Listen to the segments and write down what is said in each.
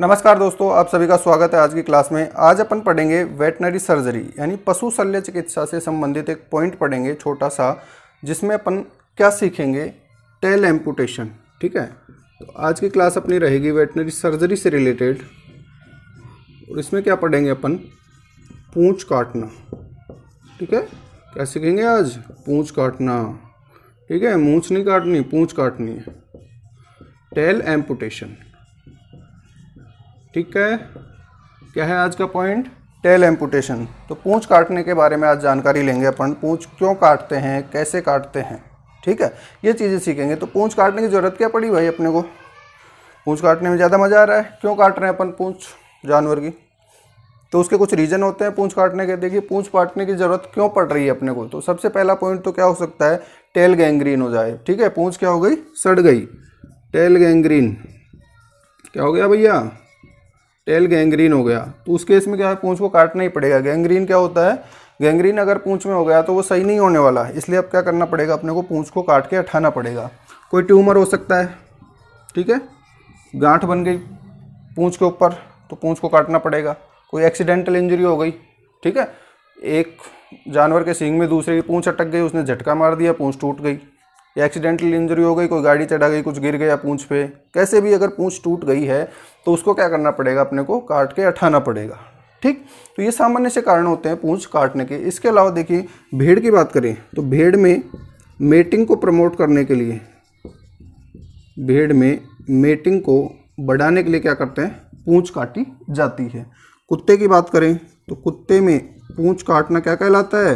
नमस्कार दोस्तों आप सभी का स्वागत है आज की क्लास में आज अपन पढ़ेंगे वेटनरी सर्जरी यानी पशु शल्य चिकित्सा से संबंधित एक पॉइंट पढ़ेंगे छोटा सा जिसमें अपन क्या सीखेंगे टेल एम्पुटेशन ठीक है तो आज की क्लास अपनी रहेगी वेटनरी सर्जरी से रिलेटेड और इसमें क्या पढ़ेंगे अपन पूँछ काटना ठीक है क्या सीखेंगे आज पूँछ काटना ठीक है मूछ नहीं काटनी पूँछ काटनी है टेल एम्पुटेशन ठीक है क्या है आज का पॉइंट टेल एम्पुटेशन तो पूंछ काटने के बारे में आज जानकारी लेंगे अपन पूंछ क्यों काटते हैं कैसे काटते हैं ठीक है ये चीज़ें सीखेंगे तो पूंछ काटने की ज़रूरत क्या पड़ी भाई अपने को पूंछ काटने में ज़्यादा मज़ा आ रहा है क्यों काट रहे हैं अपन पूंछ जानवर की तो उसके कुछ रीज़न होते हैं पूंछ काटने के देखिए पूंछ काटने की ज़रूरत क्यों पड़ रही है अपने को तो सबसे पहला पॉइंट तो क्या हो सकता है टेल गैंग्रीन हो जाए ठीक है पूछ क्या हो गई सड़ गई टेल गैंग्रीन क्या हो गया भैया टेल गैंग्रीन हो गया तो उस केस में क्या है पूंछ को काटना ही पड़ेगा गैंग्रीन क्या होता है गैंग्रीन अगर पूंछ में हो गया तो वो सही नहीं होने वाला इसलिए अब क्या करना पड़ेगा अपने को पूंछ को काट के हटाना पड़ेगा कोई ट्यूमर हो सकता है ठीक है गांठ बन गई पूंछ के ऊपर तो पूंछ को काटना पड़ेगा कोई एक्सीडेंटल इंजरी हो गई ठीक है एक जानवर के सींग में दूसरे की पूँछ अटक गई उसने झटका मार दिया पूँछ टूट गई या एक्सीडेंटल इंजरी हो गई कोई गाड़ी चढ़ा गई कुछ गिर गया पूँछ पे कैसे भी अगर पूँछ टूट गई है तो उसको क्या करना पड़ेगा अपने को काट के हटाना पड़ेगा ठीक तो ये सामान्य से कारण होते हैं पूँछ काटने के इसके अलावा देखिए भेड़ की बात करें तो भेड़ में मेटिंग को प्रमोट करने के लिए भेड़ में मेटिंग को बढ़ाने के लिए क्या करते हैं पूँछ काटी जाती है कुत्ते की बात करें तो कुत्ते में पूँछ काटना क्या कहलाता है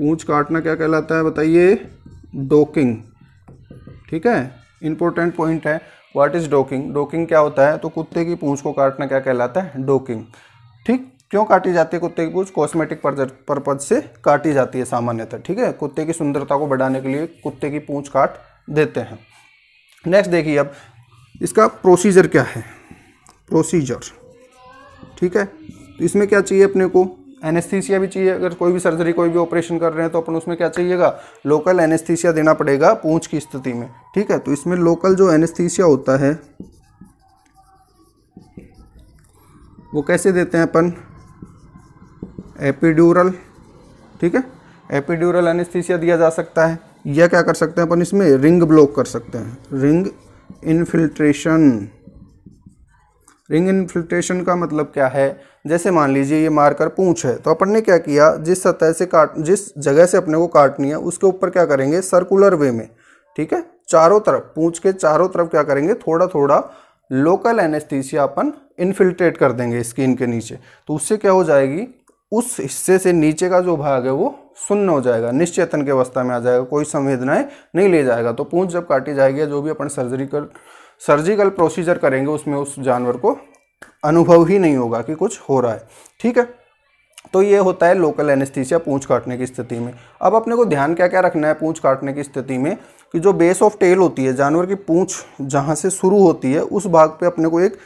पूँछ काटना क्या कहलाता है बताइए डोकिंग ठीक है इंपॉर्टेंट पॉइंट है व्हाट इज़ डोकिंग डोकिंग क्या होता है तो कुत्ते की पूंछ को काटना क्या कहलाता है डोकिंग ठीक क्यों काटी जाती है कुत्ते की पूछ कॉस्मेटिक पर्पज से काटी जाती है सामान्यतः ठीक है कुत्ते की सुंदरता को बढ़ाने के लिए कुत्ते की पूंछ काट देते हैं नेक्स्ट देखिए अब इसका प्रोसीजर क्या है प्रोसीजर ठीक है तो इसमें क्या चाहिए अपने को एनेस्थीसिया भी चाहिए अगर कोई भी सर्जरी कोई भी ऑपरेशन कर रहे हैं तो अपन उसमें क्या चाहिएगा लोकल एनेस्थीसिया देना पड़ेगा पूंछ की स्थिति में ठीक है तो इसमें लोकल जो एनेस्थीसिया होता है वो कैसे देते हैं अपन एपिड्यूरल ठीक है एपिड्यूरल एनेस्थीसिया दिया जा सकता है या क्या कर सकते हैं अपन इसमें रिंग ब्लॉक कर सकते हैं रिंग इनफिल्ट्रेशन रिंग इन्फिल्ट्रेशन का मतलब क्या है जैसे मान लीजिए ये मारकर पूंछ है तो अपन ने क्या किया जिस सतह से काट जिस जगह से अपने को काटनी है उसके ऊपर क्या करेंगे सर्कुलर वे में ठीक है चारों तरफ पूंछ के चारों तरफ क्या करेंगे थोड़ा थोड़ा लोकल एनेस्थीसिया अपन इन्फिल्ट्रेट कर देंगे स्किन के नीचे तो उससे क्या हो जाएगी उस हिस्से से नीचे का जो भाग है वो सुन्न हो जाएगा निश्चेतन की अवस्था में आ जाएगा कोई संवेदनाएं नहीं ले जाएगा तो पूंछ जब काटी जाएगी जो भी अपन सर्जरी कर सर्जिकल प्रोसीजर करेंगे उसमें उस जानवर को अनुभव ही नहीं होगा कि कुछ हो रहा है ठीक है तो ये होता है लोकल एनेस्थीसिया पूंछ काटने की स्थिति में अब अपने को ध्यान क्या क्या रखना है पूंछ काटने की स्थिति में कि जो बेस ऑफ टेल होती है जानवर की पूंछ जहाँ से शुरू होती है उस भाग पे अपने को एक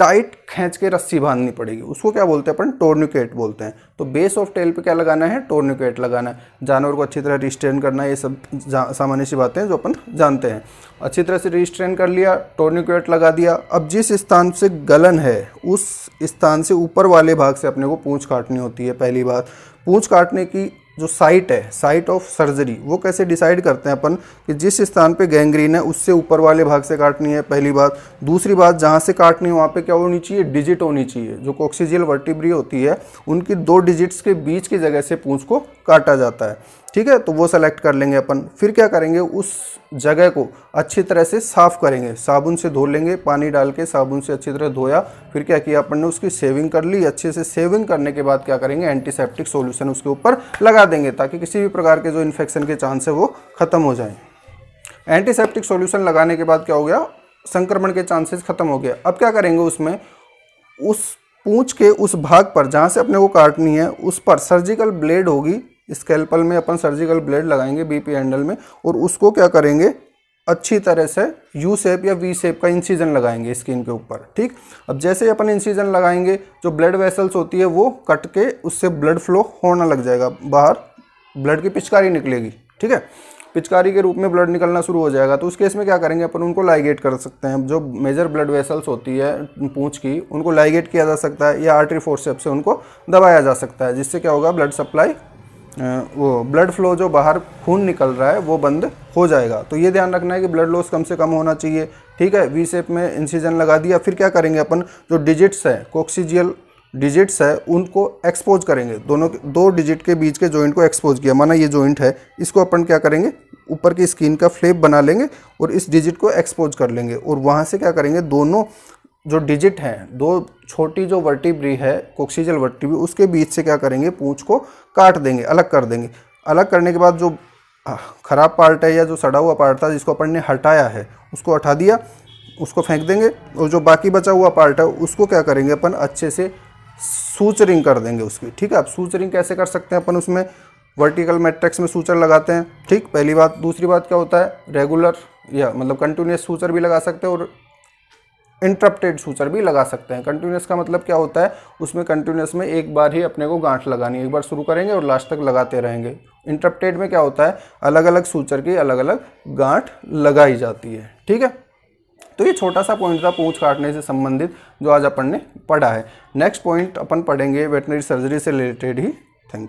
टाइट खींच के रस्सी बांधनी पड़ेगी उसको क्या बोलते हैं अपन टोर्निकेट बोलते हैं तो बेस ऑफ टेल पे क्या लगाना है टोर्निकेट लगाना है जानवर को अच्छी तरह रिस्ट्रेन करना ये सब सामान्य सी बातें जो अपन जानते हैं अच्छी तरह से रिस्ट्रेन कर लिया टोर्निकेट लगा दिया अब जिस स्थान से गलन है उस स्थान से ऊपर वाले भाग से अपने को पूँछ काटनी होती है पहली बात पूँछ काटने की जो साइट है साइट ऑफ सर्जरी वो कैसे डिसाइड करते हैं अपन कि जिस स्थान पे गैंग्रीन है उससे ऊपर वाले भाग से काटनी है पहली बात दूसरी बात जहाँ से काटनी है वहाँ पे क्या होनी चाहिए डिजिट होनी चाहिए जो कॉक्सीजियल वर्टिब्री होती है उनकी दो डिजिट्स के बीच की जगह से पूंछ को काटा जाता है ठीक है तो वो सेलेक्ट कर लेंगे अपन फिर क्या करेंगे उस जगह को अच्छी तरह से साफ़ करेंगे साबुन से धो लेंगे पानी डाल के साबुन से अच्छी तरह धोया फिर क्या किया अपन ने उसकी सेविंग कर ली अच्छे से सेविंग करने के बाद क्या करेंगे एंटीसेप्टिक सोल्यूशन उसके ऊपर लगा देंगे ताकि किसी भी प्रकार के जो इन्फेक्शन के चांस है वो ख़त्म हो जाए एंटीसेप्टिक सोल्यूशन लगाने के बाद क्या हो गया संक्रमण के चांसेस ख़त्म हो गया अब क्या करेंगे उसमें उस पूछ के उस भाग पर जहाँ से अपने को काटनी है उस पर सर्जिकल ब्लेड होगी स्केल्पल में अपन सर्जिकल ब्लेड लगाएंगे बीपी हैंडल में और उसको क्या करेंगे अच्छी तरह से यू सेप या वी सेप का इंसीजन लगाएंगे स्किन के ऊपर ठीक अब जैसे ही अपन इंसीजन लगाएंगे जो ब्लड वेसल्स होती है वो कट के उससे ब्लड फ्लो होना लग जाएगा बाहर ब्लड की पिचकारी निकलेगी ठीक है पिचकारी के रूप में ब्लड निकलना शुरू हो जाएगा तो उस केस में क्या करेंगे अपन उनको लाइगेट कर सकते हैं जो मेजर ब्लड वेसल्स होती है पूँछ की उनको लाइगेट किया जा सकता है या आर्टरी फोर्सेप से उनको दबाया जा सकता है जिससे क्या होगा ब्लड सप्लाई वो ब्लड फ्लो जो बाहर खून निकल रहा है वो बंद हो जाएगा तो ये ध्यान रखना है कि ब्लड लॉस कम से कम होना चाहिए ठीक है वी सेप में इंसीजन लगा दिया फिर क्या करेंगे अपन जो डिजिट्स है कोक्सीजियल डिजिट्स है उनको एक्सपोज करेंगे दोनों दो डिजिट के बीच के जॉइंट को एक्सपोज किया माना ये जॉइंट है इसको अपन क्या करेंगे ऊपर की स्किन का फ्लेप बना लेंगे और इस डिजिट को एक्सपोज कर लेंगे और वहाँ से क्या करेंगे दोनों जो डिजिट हैं दो छोटी जो वर्टिब्री है कोक्सीजल वर्टिब्री उसके बीच से क्या करेंगे पूँछ को काट देंगे अलग कर देंगे अलग करने के बाद जो ख़राब पार्ट है या जो सड़ा हुआ पार्ट था जिसको अपन ने हटाया है उसको हटा दिया उसको फेंक देंगे और जो बाकी बचा हुआ पार्ट है उसको क्या करेंगे अपन अच्छे से सूचरिंग कर देंगे उसकी ठीक है आप सूचरिंग कैसे कर सकते हैं अपन उसमें वर्टिकल मैट्रिक्स में सूचर लगाते हैं ठीक पहली बात दूसरी बात क्या होता है रेगुलर या मतलब कंटिन्यूस सूचर भी लगा सकते हैं और इंटरप्टेड सूचर भी लगा सकते हैं कंटिन्यूस का मतलब क्या होता है उसमें कंटिन्यूस में एक बार ही अपने को गांठ लगानी है एक बार शुरू करेंगे और लास्ट तक लगाते रहेंगे इंटरप्टेड में क्या होता है अलग अलग सूचर की अलग अलग गांठ लगाई जाती है ठीक है तो ये छोटा सा पॉइंट था पूछ काटने से संबंधित जो आज अपन ने पढ़ा है नेक्स्ट पॉइंट अपन पढ़ेंगे वेटनरी सर्जरी से रिलेटेड ही थैंक यू